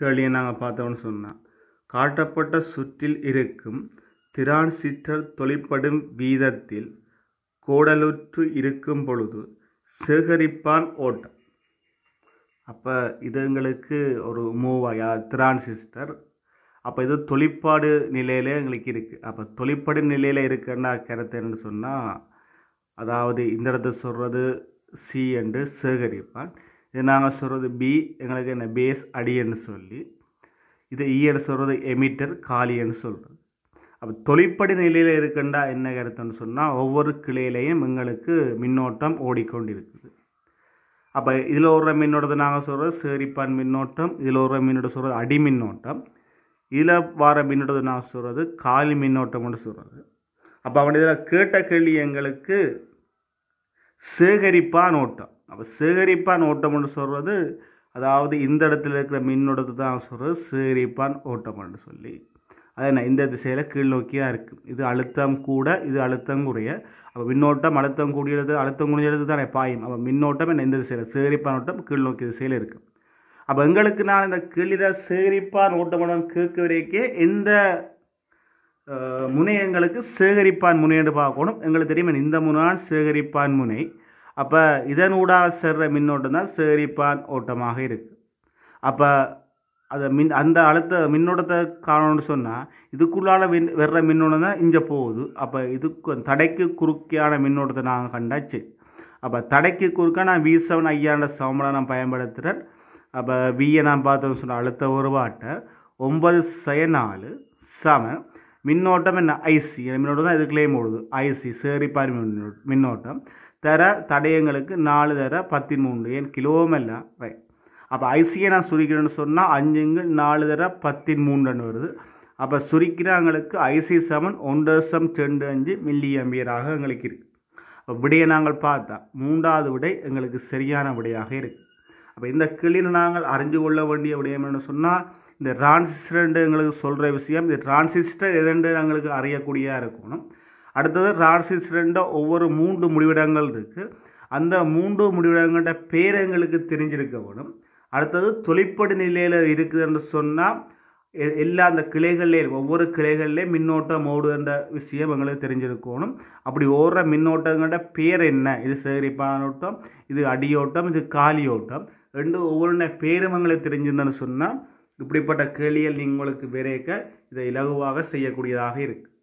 கேள்வியை நாங்கள் பார்த்தோம்னு சொன்னால் காட்டப்பட்ட சுற்றில் இருக்கும் திரான் சிற்றல் தொழிற்படும் வீதத்தில் கோடலுற்று இருக்கும் பொழுது சேகரிப்பான் ஓட்டம் அப்போ இது எங்களுக்கு ஒரு மூவாயா சிஸ்டர் அப்போ இது தொழிற்பாடு நிலையில் எங்களுக்கு இருக்குது அப்போ தொழிற்பாடு நிலையில் இருக்குன்னா கருத்து என்னன்னு சொன்னால் அதாவது இந்த இடத்த சொல்கிறது சி என்று சேகரிப்பான் இது நாங்கள் சொல்கிறது பி எங்களுக்கு என்ன பேஸ் அடின்னு சொல்லி இது e ஈன்னு சொல்கிறது எமிட்டர் காலின்னு சொல்கிறது அப்போ தொழிற்படி நிலையில் இருக்கின்றா என்ன கருத்துன்னு சொன்னால் ஒவ்வொரு கிளையிலையும் எங்களுக்கு மின்னோட்டம் ஓடிக்கொண்டு இருக்குது அப்போ இதில் ஒரு மின்னோட்டத்தை நாங்கள் சொல்கிறது சேரிப்பான் மின்னோட்டம் இதில் ஒரு மின்னோட்டம் சொல்கிறது அடி மின்னோட்டம் இதில் வார மின்னோட்டத்தை நாங்கள் சொல்கிறது காலி மின்னோட்டம்னு சொல்கிறது அப்போ அவன் இதில் கேட்ட கேள்வி எங்களுக்கு சேகரிப்பான் ஓட்டம் அப்போ சேகரிப்பான் ஓட்டம்னு சொல்கிறது அதாவது இந்த இடத்துல இருக்கிற மின்னோட்டத்தை தான் சொல்கிறது சேகரிப்பான் ஓட்டம்னு சொல்லி அது என்ன இந்த திசையில் கீழ் நோக்கியாக இருக்குது இது அழுத்தம் கூட இது அழுத்தம் குறைய அப்போ மின்னோட்டம் அழுத்தம் கூடியது அழுத்தம் குறைஞ்சது தானே பாயும் அப்போ மின்னோட்டம் என்ன இந்த திசையில் சேகரிப்பான் ஓட்டம் கீழ் நோக்கிய திசையில் இருக்குது அப்போ எங்களுக்கு நான் இந்த கிளிர சேகரிப்பான் ஓட்டமுடன் கேட்க வரைக்கே எந்த முனை எங்களுக்கு சேகரிப்பான் முனை என்று பார்க்கணும் எங்களுக்கு தெரியுமே இந்த முனான் சேகரிப்பான் முனை அப்போ இதனூடாக செல்ற மின்னோட்டம் தான் சேரிப்பான் ஓட்டமாக இருக்குது அப்போ அதை மின் அந்த அழுத்த மின்னோட்டத்தை காணணும்னு சொன்னால் இதுக்குள்ளால் மின் வர்ற மின்னோட்டம் தான் இங்கே போகுது அப்போ இதுக்கு தடைக்கு குறுக்கியான மின்னோட்டத்தை நாங்கள் கண்டாச்சு அப்போ தடைக்கு குறுக்க நான் வி செவன் ஐயாண்ட சமனை நான் பயன்படுத்துகிறேன் அப்போ வியை நான் பார்த்தோம்னு சொன்னால் அழுத்த ஒரு வாட்டை ஒன்பது சய நாலு சமன் மின்னோட்டம் என்ன ஐசி மின்னோட்டம் தான் இது கிளைம் ஓடுது ஐசி சேரிப்பார் மின்னோட்டம் தர தடயங்களுக்கு நாலு தர பத்தி மூன்று ஏன் கிலோமல்ல ரைட் அப்போ ஐசியை நான் சுருக்கிறேன்னு சொன்னால் அஞ்சுங்கு நாலு தர பத்தின் மூன்றுன்னு வருது அப்போ சுருக்கிறாங்களுக்கு ஐசி செவன் ஒன்று சம் ரெண்டு அஞ்சு மில்லி அம்பியராக எங்களுக்கு இருக்குது விடையை நாங்கள் பார்த்தா மூன்றாவது விடை எங்களுக்கு சரியான விடையாக இருக்குது அப்போ இந்த கிளியில் நாங்கள் அறிஞ்சு கொள்ள வேண்டிய விடயம் என்ன சொன்னால் இந்த ட்ரான்சிஸ்டர்ன்ட்டு எங்களுக்கு சொல்கிற விஷயம் இந்த டிரான்சிஸ்டர் எதுன்னு எங்களுக்கு அறியக்கூடியதாக இருக்கணும் அடுத்தது டிரான்சிஸ்டர்ன்ற ஒவ்வொரு மூன்று முடிவிடங்கள் இருக்குது அந்த மூன்று முடிவிடங்கள்ட பேர் எங்களுக்கு தெரிஞ்சிருக்க வேணும் அடுத்தது தொழிற்படு நிலையில் இருக்குதுன்னு சொன்னால் எல்லா அந்த கிளைகள்லேயும் ஒவ்வொரு கிளைகள்லேயும் மின்னோட்டம் ஓடுன்ற விஷயம் எங்களுக்கு தெரிஞ்சிருக்கணும் அப்படி ஓடுற மின்னோட்டங்களோட பேர் என்ன இது சேகரிப்பானோட்டம் இது அடியோட்டம் இது காலியோட்டம் ரெண்டு ஒவ்வொன்றுடைய பேரும் எங்களுக்கு தெரிஞ்சிருந்தேன்னு சொன்னால் இப்படிப்பட்ட கேள்விகள் உங்களுக்கு விரைக்க இதை இலகுவாக செய்யக்கூடியதாக இருக்குது